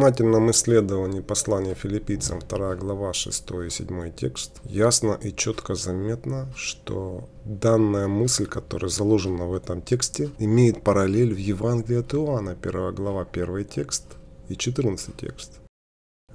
внимательном исследовании послания филиппийцам 2 глава 6 и 7 текст ясно и четко заметно, что данная мысль, которая заложена в этом тексте, имеет параллель в Евангелии от Иоанна 1 глава 1 текст и 14 текст.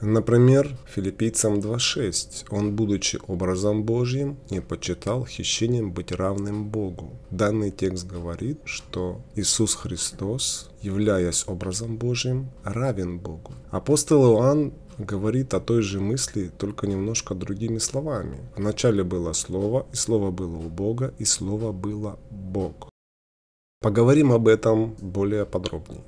Например, филиппийцам 2.6 «Он, будучи образом Божьим, не почитал хищением быть равным Богу». Данный текст говорит, что Иисус Христос, являясь образом Божьим, равен Богу. Апостол Иоанн говорит о той же мысли, только немножко другими словами. Вначале было Слово, и Слово было у Бога, и Слово было Бог. Поговорим об этом более подробнее.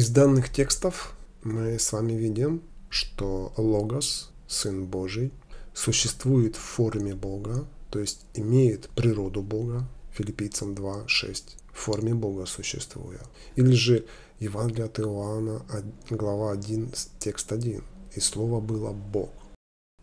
Из данных текстов мы с вами видим, что Логос, Сын Божий, существует в форме Бога, то есть имеет природу Бога, Филиппийцам 2.6, в форме Бога существуя. Или же Евангелие от Иоанна, глава 1, текст 1, и слово было Бог.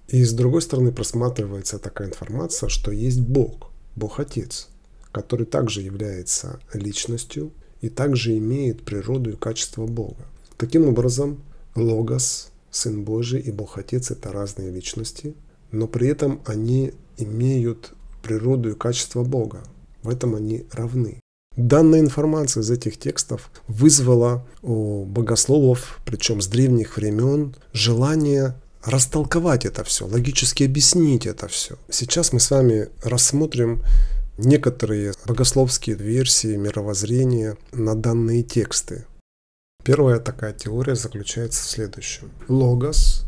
И с другой стороны просматривается такая информация, что есть Бог, Бог Отец, который также является личностью, и также имеет природу и качество Бога. Таким образом, Логос, Сын Божий и Бог Отец – это разные личности, но при этом они имеют природу и качество Бога. В этом они равны. Данная информация из этих текстов вызвала у богословов, причем с древних времен, желание растолковать это все, логически объяснить это все. Сейчас мы с вами рассмотрим некоторые богословские версии мировоззрения на данные тексты. Первая такая теория заключается в следующем. Логос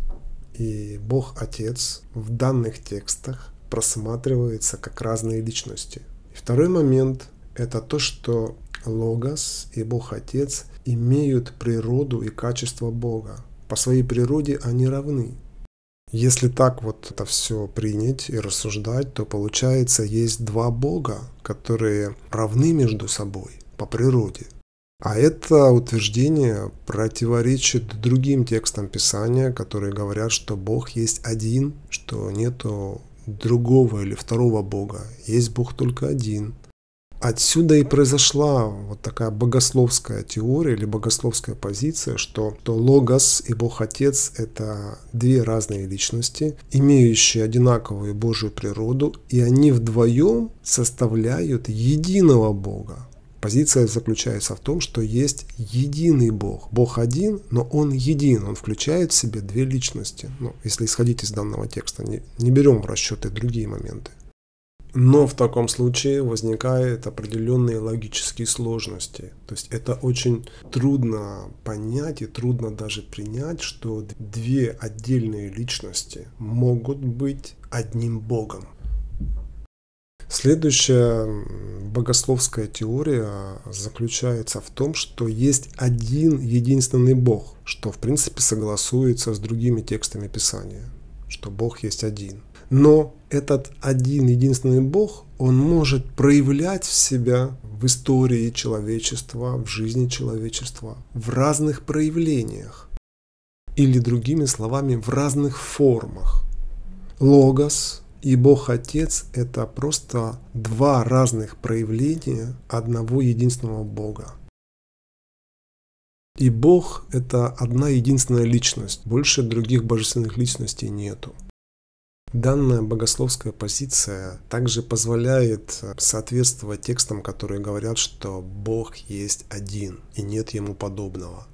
и Бог Отец в данных текстах просматриваются как разные личности. И второй момент – это то, что Логос и Бог Отец имеют природу и качество Бога. По своей природе они равны. Если так вот это все принять и рассуждать, то получается есть два бога, которые равны между собой по природе. А это утверждение противоречит другим текстам Писания, которые говорят, что Бог есть один, что нету другого или второго Бога. Есть Бог только один – Отсюда и произошла вот такая богословская теория или богословская позиция, что, что Логос и Бог Отец – это две разные личности, имеющие одинаковую Божью природу, и они вдвоем составляют единого Бога. Позиция заключается в том, что есть единый Бог. Бог один, но Он един, Он включает в себе две личности. Ну, если исходить из данного текста, не, не берем в расчеты другие моменты. Но в таком случае возникают определенные логические сложности. То есть это очень трудно понять и трудно даже принять, что две отдельные личности могут быть одним Богом. Следующая богословская теория заключается в том, что есть один единственный Бог, что в принципе согласуется с другими текстами Писания, что Бог есть один. Но этот один, единственный Бог, он может проявлять в себя в истории человечества, в жизни человечества, в разных проявлениях. Или другими словами, в разных формах. Логос и Бог Отец – это просто два разных проявления одного единственного Бога. И Бог – это одна единственная личность, больше других божественных личностей нету. Данная богословская позиция также позволяет э, соответствовать текстам, которые говорят, что Бог есть один и нет ему подобного.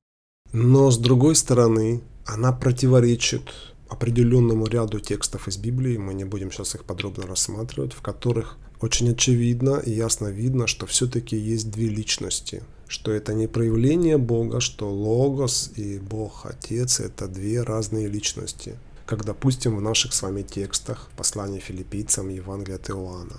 Но с другой стороны, она противоречит определенному ряду текстов из Библии, мы не будем сейчас их подробно рассматривать, в которых очень очевидно и ясно видно, что все-таки есть две личности, что это не проявление Бога, что Логос и Бог Отец – это две разные личности – как, допустим, в наших с вами текстах послания филиппийцам Евангелия от Иоанна.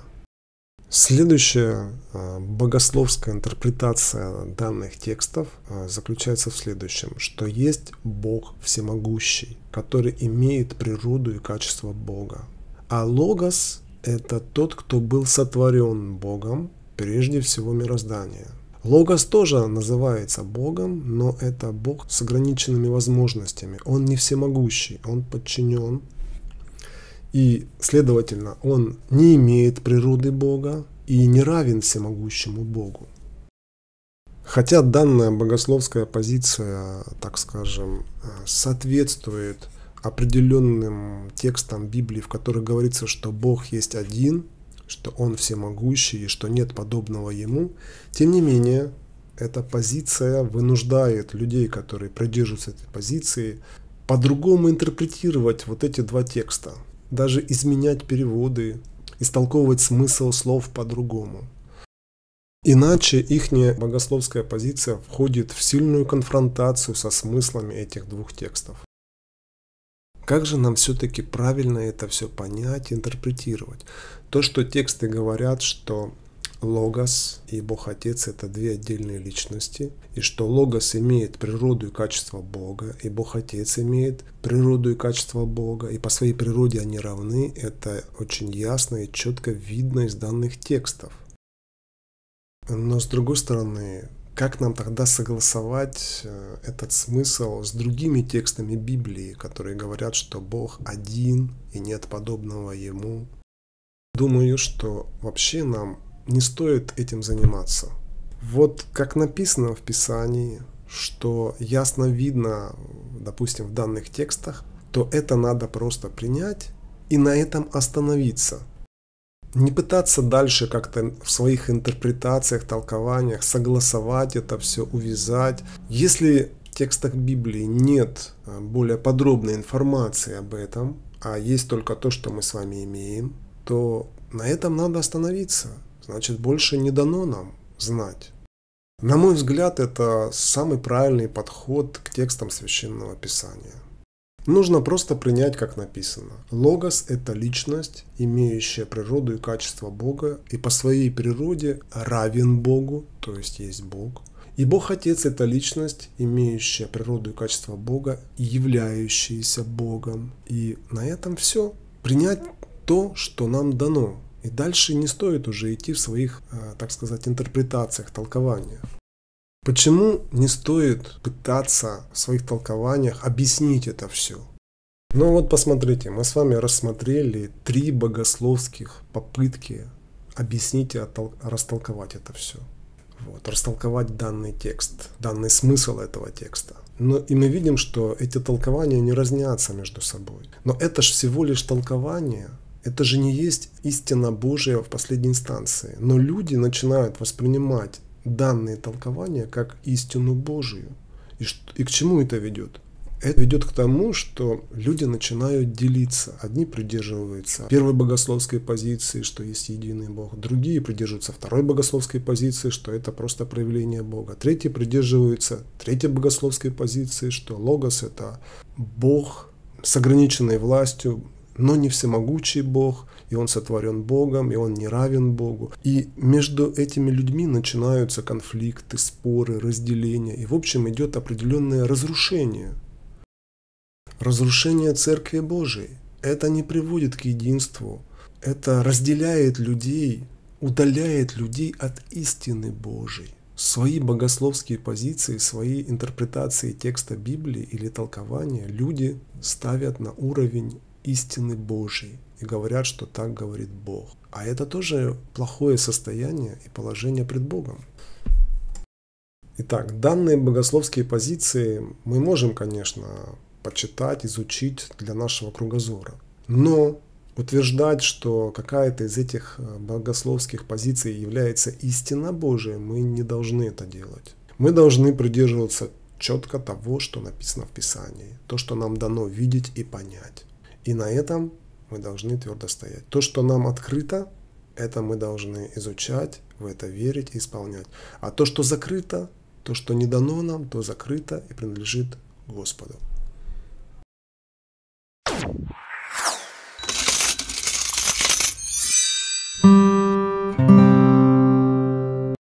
Следующая а, богословская интерпретация данных текстов а, заключается в следующем, что есть Бог всемогущий, который имеет природу и качество Бога. А Логос – это тот, кто был сотворен Богом прежде всего мироздания – Логос тоже называется Богом, но это Бог с ограниченными возможностями. Он не всемогущий, он подчинен. И, следовательно, он не имеет природы Бога и не равен всемогущему Богу. Хотя данная богословская позиция, так скажем, э, соответствует определенным текстам Библии, в которых говорится, что Бог есть один – что он всемогущий и что нет подобного ему. Тем не менее, эта позиция вынуждает людей, которые придерживаются этой позиции, по-другому интерпретировать вот эти два текста, даже изменять переводы, истолковывать смысл слов по-другому. Иначе их богословская позиция входит в сильную конфронтацию со смыслами этих двух текстов. Как же нам все-таки правильно это все понять, интерпретировать? То, что тексты говорят, что Логос и Бог Отец – это две отдельные личности, и что Логос имеет природу и качество Бога, и Бог Отец имеет природу и качество Бога, и по своей природе они равны, это очень ясно и четко видно из данных текстов. Но с другой стороны, как нам тогда согласовать э, этот смысл с другими текстами Библии, которые говорят, что Бог один и нет подобного Ему? Думаю, что вообще нам не стоит этим заниматься. Вот как написано в Писании, что ясно видно, допустим, в данных текстах, то это надо просто принять и на этом остановиться – не пытаться дальше как-то в своих интерпретациях, толкованиях согласовать это все, увязать. Если в текстах Библии нет э, более подробной информации об этом, а есть только то, что мы с вами имеем, то на этом надо остановиться. Значит, больше не дано нам знать. На мой взгляд, это самый правильный подход к текстам священного писания. Нужно просто принять, как написано. Логос – это личность, имеющая природу и качество Бога, и по своей природе равен Богу, то есть есть Бог. И Бог Отец – это личность, имеющая природу и качество Бога, являющаяся Богом. И на этом все. Принять то, что нам дано. И дальше не стоит уже идти в своих, э, так сказать, интерпретациях, толкованиях. Почему не стоит пытаться в своих толкованиях объяснить это все? Ну вот посмотрите, мы с вами рассмотрели три богословских попытки объяснить и растолковать это все. Вот, растолковать данный текст, данный смысл этого текста. Но и мы видим, что эти толкования не разнятся между собой. Но это же всего лишь толкование, это же не есть истина Божия в последней инстанции. Но люди начинают воспринимать данные толкования как истину Божию. И, что, и к чему это ведет? Это ведет к тому, что люди начинают делиться. Одни придерживаются первой богословской позиции, что есть единый Бог. Другие придерживаются второй богословской позиции, что это просто проявление Бога. Третьи придерживаются третьей богословской позиции, что Логос – это Бог с ограниченной властью, но не всемогущий Бог – и он сотворен Богом, и он не равен Богу. И между этими людьми начинаются конфликты, споры, разделения, и в общем идет определенное разрушение. Разрушение Церкви Божией. Это не приводит к единству. Это разделяет людей, удаляет людей от истины Божией свои богословские позиции, свои интерпретации текста Библии или толкования люди ставят на уровень истины Божьей и говорят, что так говорит Бог. А это тоже плохое состояние и положение пред Богом. Итак, данные богословские позиции мы можем, конечно, почитать, изучить для нашего кругозора. Но утверждать, что какая-то из этих э, богословских позиций является истина Божия, мы не должны это делать. Мы должны придерживаться четко того, что написано в Писании, то, что нам дано видеть и понять. И на этом мы должны твердо стоять. То, что нам открыто, это мы должны изучать, в это верить и исполнять. А то, что закрыто, то, что не дано нам, то закрыто и принадлежит Господу.